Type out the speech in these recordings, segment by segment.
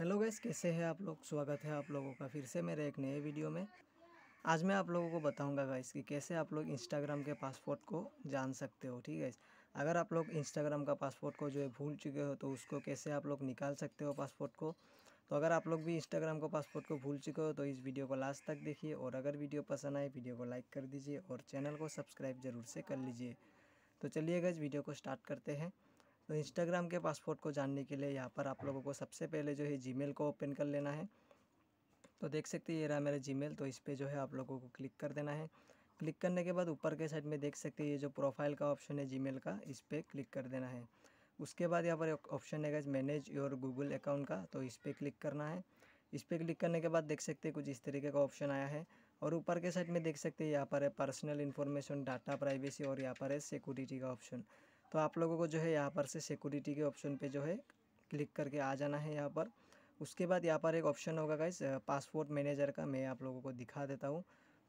hello guys कैसे हैं आप लोग स्वागत है आप लोगों का फिर से मेरे एक नए वीडियो में आज मैं आप लोगों को बताऊंगा गैस कि कैसे आप लोग इंस्टाग्राम के पासपोर्ट को जान सकते हो ठीक है अगर आप लोग इंस्टाग्राम का पासपोर्ट को जो है भूल चुके हो तो उसको कैसे आप लोग निकाल सकते हो पासपोर्ट को तो अगर आप लोग भी इंस्टाग्राम का पासपोर्ट को भूल चुके हो तो इस वीडियो को लास्ट तक देखिए और अगर वीडियो पसंद आए वीडियो को लाइक कर दीजिए और चैनल को सब्सक्राइब जरूर से कर लीजिए तो चलिए गैस वीडियो को स्टार्ट करते हैं तो इंस्टाग्राम के पासपोर्ट को जानने के लिए यहाँ पर आप लोगों को सबसे पहले जो है जीमेल को ओपन कर लेना है तो देख सकते हैं ये रहा मेरा जीमेल तो इस पर जो है आप लोगों को क्लिक कर देना है क्लिक करने के बाद ऊपर के साइड में देख सकते हैं ये जो प्रोफाइल का ऑप्शन है जीमेल का इस पर क्लिक कर देना है उसके बाद यहाँ पर एक ऑप्शन है गैस मैनेज योर गूगल अकाउंट का तो इस पर क्लिक करना है इस पर क्लिक करने के बाद देख सकते हैं कुछ इस तरीके का ऑप्शन आया है और ऊपर के साइड में देख सकते हैं यहाँ पर है पर्सनल इन्फॉर्मेशन डाटा प्राइवेसी और यहाँ पर है सिक्योरिटी का ऑप्शन तो आप लोगों को जो है यहाँ पर से सिक्योरिटी के ऑप्शन पे जो है क्लिक करके आ जाना है यहाँ पर उसके बाद यहाँ पर एक ऑप्शन होगा गाइस पासपोर्ट मैनेजर का मैं आप लोगों को दिखा देता हूँ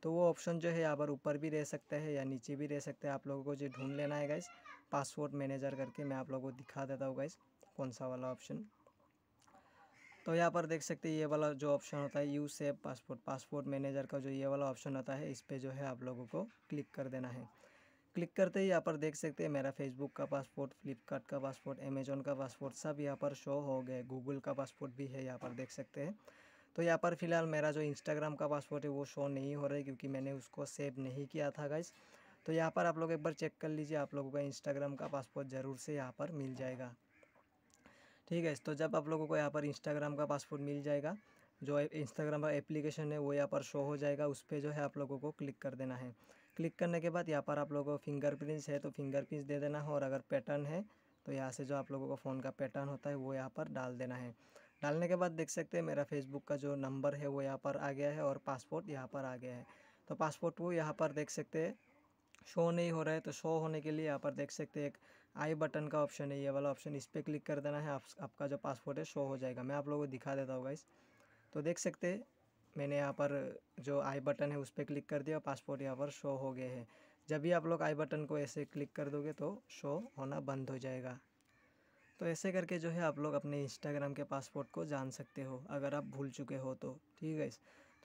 तो वो ऑप्शन जो है यहाँ पर ऊपर भी रह सकता है या नीचे भी रह सकता है आप लोगों को जो ढूंढ लेना है गाइस पासपोर्ट मैनेजर करके मैं आप लोगों को दिखा देता हूँ गाइस कौन सा वाला ऑप्शन तो यहाँ पर देख सकते हैं ये वाला जो ऑप्शन होता है you save passport passport manager का जो ये वाला ऑप्शन होता है इस पर जो है आप लोगों को क्लिक कर देना है क्लिक करते ही यहाँ पर देख सकते हैं मेरा फेसबुक का पासपोर्ट फ्लिपकार्ट का पासपोर्ट अमेजोन का पासपोर्ट सब यहाँ पर शो हो गए गूगल का पासपोर्ट भी है यहाँ पर देख सकते हैं तो यहाँ पर फिलहाल मेरा जो इंस्टाग्राम का पासपोर्ट है वो शो नहीं हो रहा है क्योंकि मैंने उसको सेव नहीं किया था गाइज़ तो यहाँ पर आप लोग एक बार चेक कर लीजिए आप लोगों का इंस्टाग्राम का पासपोर्ट ज़रूर से यहाँ पर मिल जाएगा ठीक है तो जब आप लोगों को यहाँ पर इंस्टाग्राम का पासपोर्ट मिल जाएगा जो इंस्टाग्राम का एप्लीकेशन है वो यहाँ पर शो हो जाएगा उस पर जो है आप लोगों को क्लिक कर देना है क्लिक करने के बाद यहाँ पर आप लोगों को फिंगर है तो फिंगर दे देना है और अगर पैटर्न है तो यहाँ से जो आप लोगों का फ़ोन का पैटर्न होता है वो यहाँ पर डाल देना है डालने के बाद देख सकते हैं मेरा फेसबुक का जो नंबर है वो यहाँ पर आ गया है और पासपोर्ट यहाँ पर आ गया है तो पासपोर्ट वो यहाँ पर देख सकते हैं शो नहीं हो रहा है तो शो होने के लिए यहाँ पर देख सकते हैं एक आई बटन का ऑप्शन है ये वाला ऑप्शन इस पर क्लिक कर देना है आप, आपका जो पासपोर्ट है शो हो जाएगा मैं आप लोगों को दिखा देता हूँ इस तो देख सकते मैंने यहाँ पर जो आई बटन है उस पर क्लिक कर दिया पासपोर्ट यहाँ पर शो हो गए हैं जब भी आप लोग आई बटन को ऐसे क्लिक कर दोगे तो शो होना बंद हो जाएगा तो ऐसे करके जो है आप लोग अपने इंस्टाग्राम के पासपोर्ट को जान सकते हो अगर आप भूल चुके हो तो ठीक है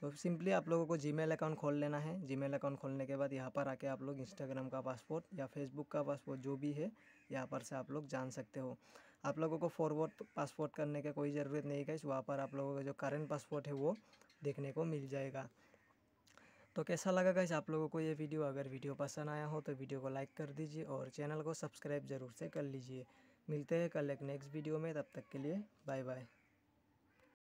तो सिंपली आप लोगों को जी अकाउंट खोल लेना है जी अकाउंट खोलने के बाद यहाँ पर आके आप लोग इंस्टाग्राम का पासपोर्ट या फेसबुक का पासपोर्ट जो भी है यहाँ पर से आप लोग जान सकते हो आप लोगों को फॉरवर्ड पासपोर्ट करने का कोई ज़रूरत नहीं गई वहाँ पर आप लोगों का जो करेंट पासपोर्ट है वो देखने को मिल जाएगा तो कैसा लगा गाइस आप लोगों को ये वीडियो अगर वीडियो पसंद आया हो तो वीडियो को लाइक कर दीजिए और चैनल को सब्सक्राइब ज़रूर से कर लीजिए मिलते हैं कल एक नेक्स्ट वीडियो में तब तक के लिए बाय बाय